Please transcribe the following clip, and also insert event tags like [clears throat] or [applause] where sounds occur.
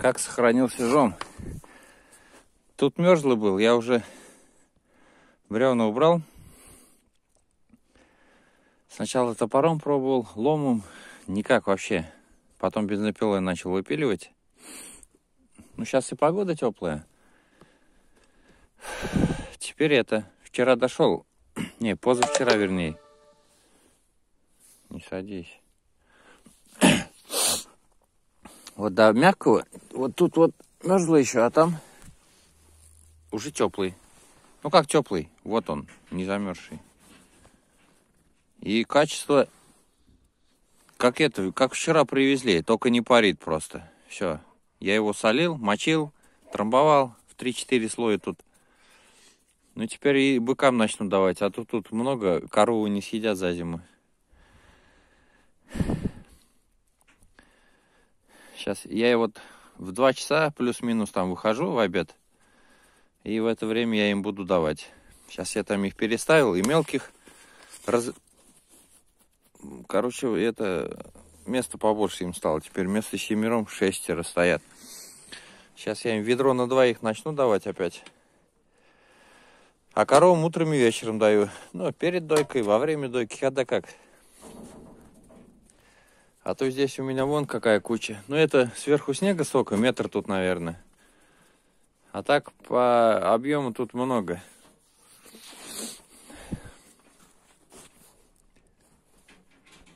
как сохранился жом. Тут мерзлый был, я уже бревна убрал. Сначала топором пробовал, ломом, никак вообще. Потом без бензопилой начал выпиливать. Ну, сейчас и погода теплая. Теперь это. Вчера дошел. [clears throat] Не, позавчера, вернее. Не садись. [clears throat] Вот до мягкого вот тут вот мерзло еще, а там уже теплый. Ну как теплый? Вот он, не замерзший. И качество, как это, как вчера привезли, только не парит просто. Все, я его солил, мочил, трамбовал в 3-4 слоя тут. Ну теперь и быкам начну давать, а то тут много, коровы не съедят за зиму. Сейчас я его в 2 часа плюс-минус там выхожу в обед. И в это время я им буду давать. Сейчас я там их переставил, и мелких. Раз... Короче, это место побольше им стало. Теперь вместо семером шестеро стоят. Сейчас я им ведро на двоих начну давать опять. А коровам утром и вечером даю. Ну, перед дойкой, во время дойки, когда как. А то здесь у меня вон какая куча. Ну, это сверху снега сока, метр тут, наверное. А так по объему тут много.